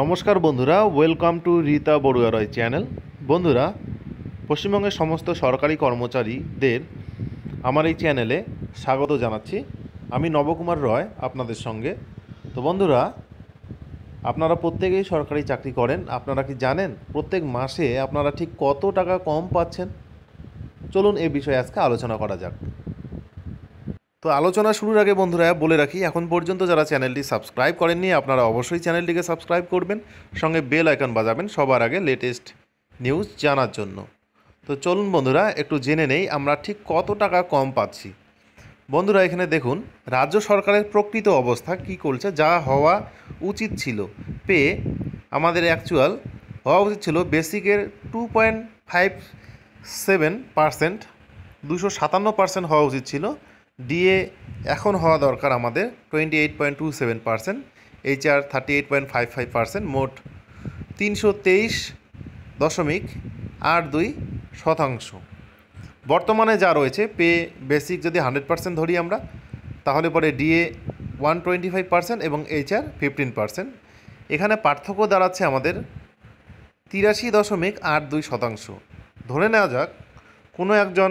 নমস্কার বন্ধুরা welcome to Rita Baruah Roy channel বন্ধুরা পশ্চিমবঙ্গের সমস্ত সরকারি কর্মচারীদের আমার এই চ্যানেলে স্বাগত জানাচ্ছি আমি নবকুমার রয় আপনাদের সঙ্গে তো বন্ধুরা আপনারা প্রত্যেকেই সরকারি চাকরি করেন আপনারা কি জানেন প্রত্যেক মাসে আপনারা ঠিক কত টাকা কম পাচ্ছেন চলুন এ বিষয়ে আজকে আলোচনা করা যাক তো আলোচনা শুরুর আগে বন্ধুরা বলে রাখি এখন পর্যন্ত যারা চ্যানেলটি সাবস্ক্রাইব করেননি আপনারা অবশ্যই চ্যানেলটিকে সাবস্ক্রাইব করবেন সঙ্গে বেল আইকন বাজাবেন সবার আগে লেটেস্ট নিউজ জানার জন্য তো চলুন বন্ধুরা একটু জেনে নেই আমরা ঠিক কত টাকা কম পাচ্ছি বন্ধুরা এখানে দেখুন রাজ্য সরকারের প্রকৃত অবস্থা কি করছে যা হওয়া উচিত ছিল পে আমাদের অ্যাকচুয়াল হওয়া উচিত ছিল বেসিকের two point five seven percent দুশো সাতান্ন পার্সেন্ট হওয়া উচিত ছিল ডিএ এখন হওয়া দরকার আমাদের twenty eight point two seven percent HR thirty eight point five five percent মোট তিনশো তেইশ দশমিক আট দুই শতাংশ বর্তমানে যা রয়েছে পে বেসিক যদি হান্ড্রেড পার্সেন্ট ধরি আমরা তাহলে পরে DA one twenty five percent এবং এইচআর ফিফটিন পার্সেন্ট এখানে পার্থক্য দাঁড়াচ্ছে আমাদের তিরাশি দশমিক আট দুই শতাংশ ধরে নেওয়া যাক কোনো একজন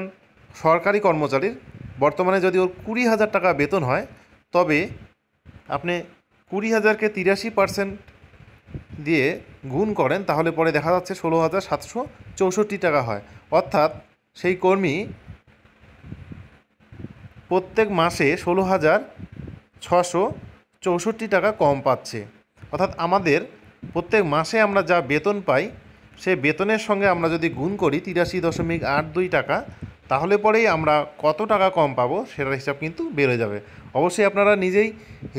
সরকারি কর্মচারীর বর্তমানে যদি ওর কুড়ি হাজার টাকা বেতন হয় তবে আপনি কুড়ি হাজারকে তিরাশি পার্সেন্ট দিয়ে গুণ করেন তাহলে পরে দেখা যাচ্ছে ষোলো হাজার সাতশো চৌষট্টি টাকা হয় অর্থাৎ সেই কর্মী প্রত্যেক মাসে ষোলো হাজার ছশো চৌষট্টি টাকা কম পাচ্ছে অর্থাৎ আমাদের প্রত্যেক মাসে আমরা যা বেতন পাই সে বেতনের সঙ্গে আমরা যদি গুণ করি তিরাশি দশমিক আট দুই টাকা তাহলে পরেই আমরা কত টাকা কম পাবো সেটার হিসাব কিন্তু বেড়ে যাবে অবশ্যই আপনারা নিজেই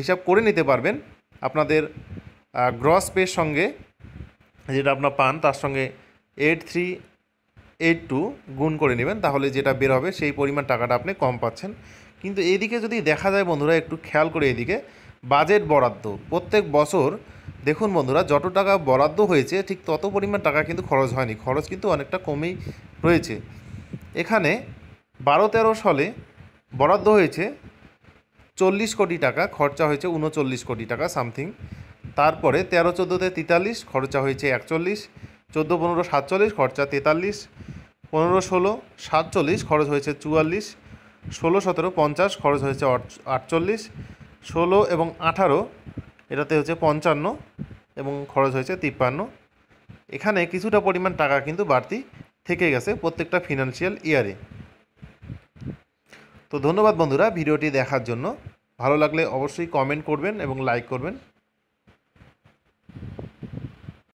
হিসাব করে নিতে পারবেন আপনাদের গ্রস পের সঙ্গে যেটা আপনার পান তার সঙ্গে এইট থ্রি এইট টু গুণ করে নেবেন তাহলে যেটা বের হবে সেই পরিমাণ টাকাটা আপনি কম পাচ্ছেন কিন্তু এইদিকে যদি দেখা যায় বন্ধুরা একটু খেয়াল করে এদিকে বাজেট বরাদ্দ প্রত্যেক বছর দেখুন বন্ধুরা যত টাকা বরাদ্দ হয়েছে ঠিক তত পরিমাণ টাকা কিন্তু খরচ হয়নি খরচ কিন্তু অনেকটা কমেই রয়েছে এখানে বারো তেরো সালে বরাদ্দ হয়েছে চল্লিশ কোটি টাকা খরচা হয়েছে উনচল্লিশ কোটি টাকা সামথিং তারপরে তেরো চোদ্দোতে তেতাল্লিশ খরচা হয়েছে একচল্লিশ চোদ্দো পনেরো সাতচল্লিশ খরচা তেতাল্লিশ পনেরো ষোলো সাতচল্লিশ খরচ হয়েছে চুয়াল্লিশ ষোলো সতেরো পঞ্চাশ খরচ হয়েছে আটচল্লিশ ষোলো এবং আঠারো এটাতে হচ্ছে পঞ্চান্ন এবং খরচ হয়েছে তিপ্পান্ন এখানে কিছুটা পরিমাণ টাকা কিন্তু বাড়তি থেকে গেছে প্রত্যেকটা ফিনান্সিয়াল ইয়ারে তো ধন্যবাদ বন্ধুরা ভিডিওটি দেখার জন্য ভালো লাগলে অবশ্যই কমেন্ট করবেন এবং লাইক করবেন